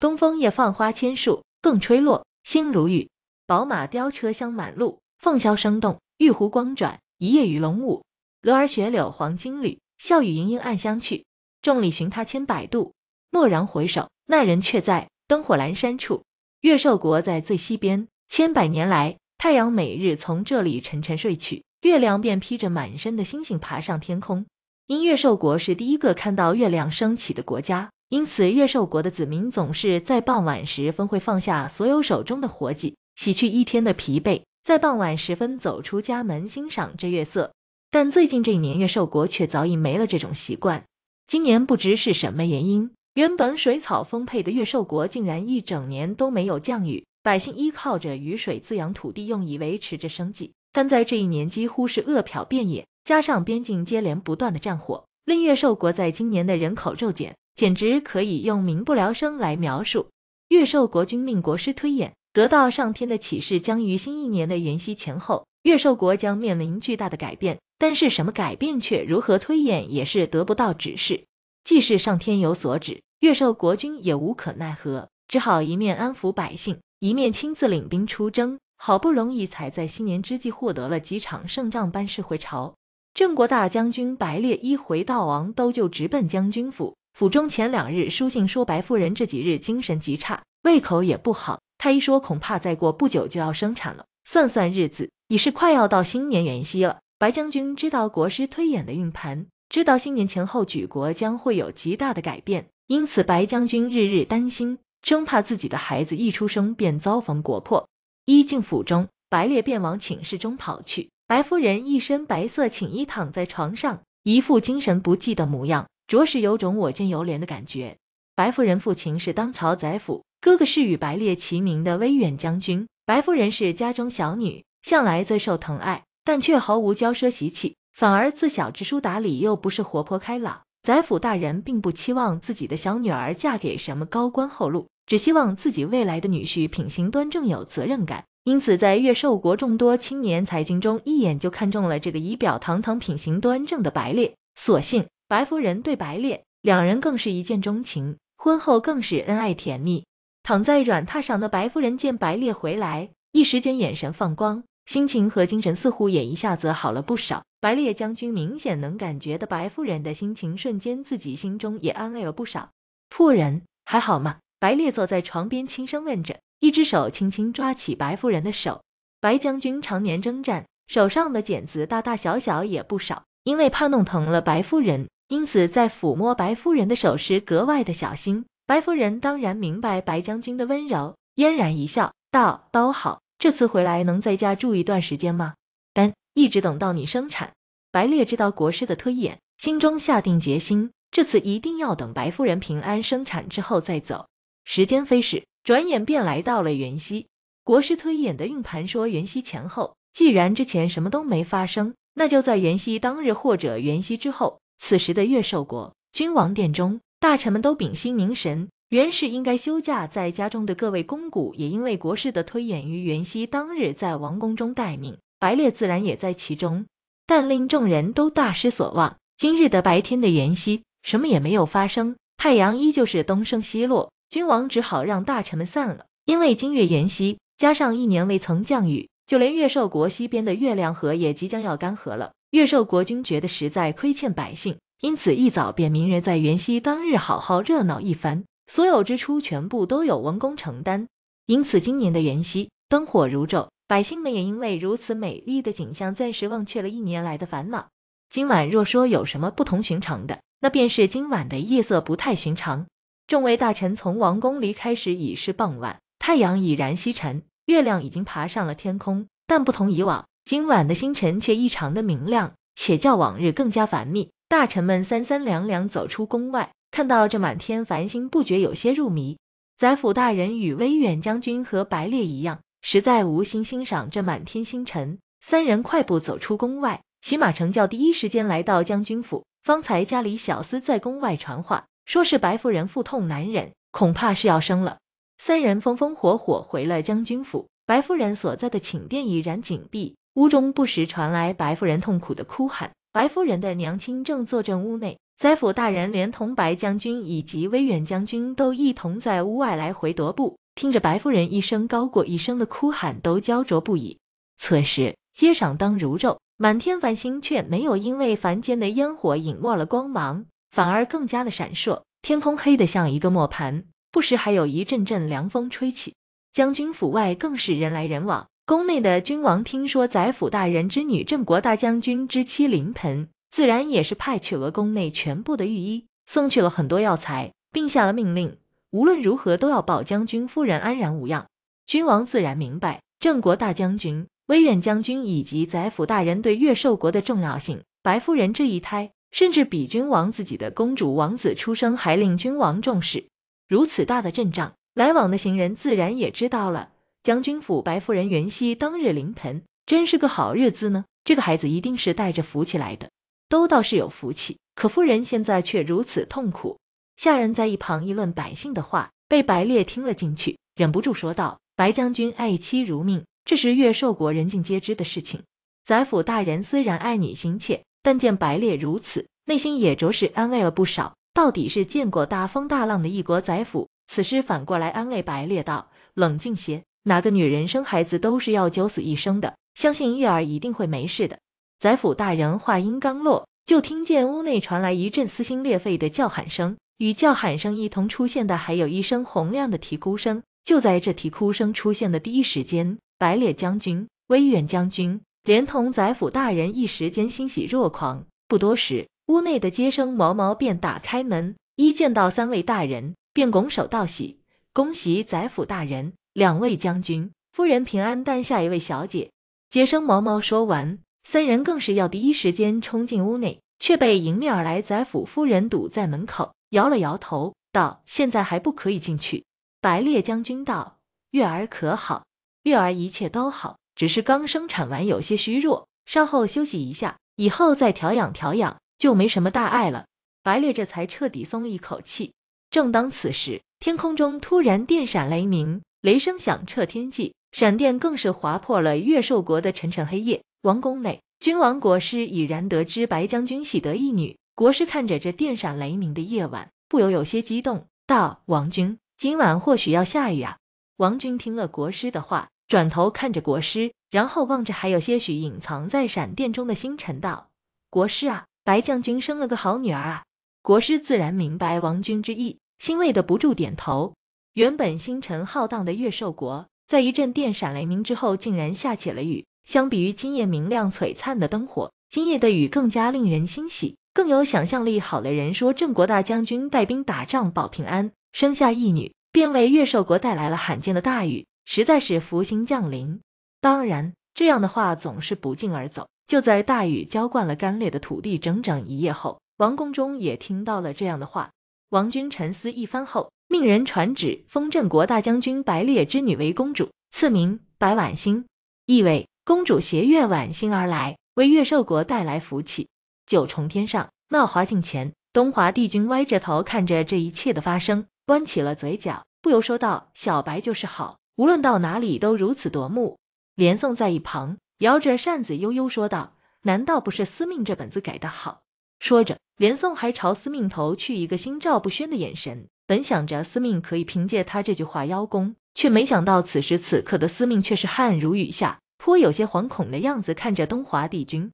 东风夜放花千树，更吹落，星如雨。宝马雕车香满路，凤箫声动，玉壶光转，一夜鱼龙舞。蛾儿雪柳黄金缕，笑语盈盈暗香去。众里寻他千百度，蓦然回首，那人却在，灯火阑珊处。月寿国在最西边，千百年来，太阳每日从这里沉沉睡去，月亮便披着满身的星星爬上天空。因月寿国是第一个看到月亮升起的国家。因此，月兽国的子民总是在傍晚时分会放下所有手中的活计，洗去一天的疲惫，在傍晚时分走出家门欣赏这月色。但最近这一年，月兽国却早已没了这种习惯。今年不知是什么原因，原本水草丰沛的月兽国竟然一整年都没有降雨，百姓依靠着雨水滋养土地，用以维持着生计。但在这一年，几乎是饿殍遍野，加上边境接连不断的战火，令月兽国在今年的人口骤减。简直可以用民不聊生来描述。越寿国君命国师推演，得到上天的启示，将于新一年的元夕前后，越寿国将面临巨大的改变。但是什么改变，却如何推演，也是得不到指示。既是上天有所指，越寿国君也无可奈何，只好一面安抚百姓，一面亲自领兵出征。好不容易才在新年之际获得了几场胜仗，班师回朝。郑国大将军白烈一回到王都，就直奔将军府。府中前两日书信说，白夫人这几日精神极差，胃口也不好。太医说，恐怕再过不久就要生产了。算算日子，已是快要到新年元夕了。白将军知道国师推演的运盘，知道新年前后举国将会有极大的改变，因此白将军日日担心，生怕自己的孩子一出生便遭逢国破。一进府中，白烈便往寝室中跑去。白夫人一身白色寝衣躺在床上，一副精神不济的模样。着实有种我见犹怜的感觉。白夫人父亲是当朝宰府，哥哥是与白烈齐名的威远将军。白夫人是家中小女，向来最受疼爱，但却毫无娇奢习气，反而自小知书达理，又不是活泼开朗。宰府大人并不期望自己的小女儿嫁给什么高官厚禄，只希望自己未来的女婿品行端正，有责任感。因此，在月寿国众多青年才俊中，一眼就看中了这个仪表堂堂、品行端正的白烈。所幸。白夫人对白烈两人更是一见钟情，婚后更是恩爱甜蜜。躺在软榻上的白夫人见白烈回来，一时间眼神放光，心情和精神似乎也一下子好了不少。白烈将军明显能感觉到白夫人的心情瞬间，自己心中也安慰了不少。夫人还好吗？白烈坐在床边轻声问着，一只手轻轻抓起白夫人的手。白将军常年征战，手上的茧子大大小小也不少，因为怕弄疼了白夫人。因此，在抚摸白夫人的手时格外的小心。白夫人当然明白白将军的温柔，嫣然一笑，道：“都好，这次回来能在家住一段时间吗？但一直等到你生产。”白烈知道国师的推演，心中下定决心，这次一定要等白夫人平安生产之后再走。时间飞逝，转眼便来到了元夕。国师推演的运盘说，元夕前后，既然之前什么都没发生，那就在元夕当日或者元夕之后。此时的越寿国君王殿中，大臣们都屏息凝神。元氏应该休假在家中的各位公姑，也因为国事的推演于元熙当日在王宫中待命。白烈自然也在其中，但令众人都大失所望。今日的白天的元熙，什么也没有发生，太阳依旧是东升西落。君王只好让大臣们散了，因为今月元夕加上一年未曾降雨，就连越寿国西边的月亮河也即将要干涸了。越寿国君觉得实在亏欠百姓，因此一早便命人在元夕当日好好热闹一番，所有支出全部都有王公承担。因此，今年的元夕灯火如昼，百姓们也因为如此美丽的景象，暂时忘却了一年来的烦恼。今晚若说有什么不同寻常的，那便是今晚的夜色不太寻常。众位大臣从王宫离开时已是傍晚，太阳已然西沉，月亮已经爬上了天空，但不同以往。今晚的星辰却异常的明亮，且较往日更加繁密。大臣们三三两两走出宫外，看到这满天繁星，不觉有些入迷。宰府大人与威远将军和白烈一样，实在无心欣赏这满天星辰。三人快步走出宫外，骑马乘轿第一时间来到将军府。方才家里小厮在宫外传话，说是白夫人腹痛难忍，恐怕是要生了。三人风风火火回了将军府，白夫人所在的寝殿已然紧闭。屋中不时传来白夫人痛苦的哭喊，白夫人的娘亲正坐镇屋内。宰府大人连同白将军以及威远将军都一同在屋外来回踱步，听着白夫人一声高过一声的哭喊，都焦灼不已。此时街上灯如昼，满天繁星却没有因为凡间的烟火隐没了光芒，反而更加的闪烁。天空黑得像一个磨盘，不时还有一阵阵凉风吹起。将军府外更是人来人往。宫内的君王听说宰府大人之女、郑国大将军之妻临盆，自然也是派去了宫内全部的御医，送去了很多药材，并下了命令，无论如何都要保将军夫人安然无恙。君王自然明白郑国大将军、威远将军以及宰府大人对月寿国的重要性。白夫人这一胎，甚至比君王自己的公主、王子出生还令君王重视。如此大的阵仗，来往的行人自然也知道了。将军府白夫人袁熙当日临盆，真是个好日子呢。这个孩子一定是带着福气来的，都倒是有福气。可夫人现在却如此痛苦。下人在一旁议论百姓的话，被白烈听了进去，忍不住说道：“白将军爱妻如命，这是越寿国人尽皆知的事情。”宰府大人虽然爱女心切，但见白烈如此，内心也着实安慰了不少。到底是见过大风大浪的一国宰府，此时反过来安慰白烈道：“冷静些。”哪个女人生孩子都是要九死一生的，相信玉儿一定会没事的。宰府大人话音刚落，就听见屋内传来一阵撕心裂肺的叫喊声，与叫喊声一同出现的，还有一声洪亮的啼哭声。就在这啼哭声出现的第一时间，白烈将军、威远将军连同宰府大人一时间欣喜若狂。不多时，屋内的接生毛毛便打开门，一见到三位大人，便拱手道喜：“恭喜宰府大人！”两位将军夫人平安诞下一位小姐，杰生毛毛。说完，三人更是要第一时间冲进屋内，却被迎面而来宰府夫人堵在门口，摇了摇头道：“现在还不可以进去。”白烈将军道：“月儿可好？”月儿一切都好，只是刚生产完有些虚弱，稍后休息一下，以后再调养调养，就没什么大碍了。白烈这才彻底松了一口气。正当此时，天空中突然电闪雷鸣。雷声响彻天际，闪电更是划破了月兽国的沉沉黑夜。王宫内，君王国师已然得知白将军喜得一女。国师看着这电闪雷鸣的夜晚，不由有些激动，道：“王君，今晚或许要下雨啊。”王君听了国师的话，转头看着国师，然后望着还有些许隐藏在闪电中的星辰，道：“国师啊，白将军生了个好女儿啊。”国师自然明白王君之意，欣慰的不住点头。原本星辰浩荡的月寿国，在一阵电闪雷鸣之后，竟然下起了雨。相比于今夜明亮璀璨的灯火，今夜的雨更加令人欣喜，更有想象力好的人说，郑国大将军带兵打仗保平安，生下一女，便为月寿国带来了罕见的大雨，实在是福星降临。当然，这样的话总是不胫而走。就在大雨浇灌了干裂的土地整整一夜后，王宫中也听到了这样的话。王军沉思一番后。命人传旨，封镇国大将军白烈之女为公主，赐名白婉星，意为公主携月婉星而来，为月寿国带来福气。九重天上，闹华境前，东华帝君歪着头看着这一切的发生，弯起了嘴角，不由说道：“小白就是好，无论到哪里都如此夺目。”连宋在一旁摇着扇子，悠悠说道：“难道不是司命这本子改得好？”说着，连宋还朝司命投去一个心照不宣的眼神。本想着司命可以凭借他这句话邀功，却没想到此时此刻的司命却是汗如雨下，颇有些惶恐的样子，看着东华帝君。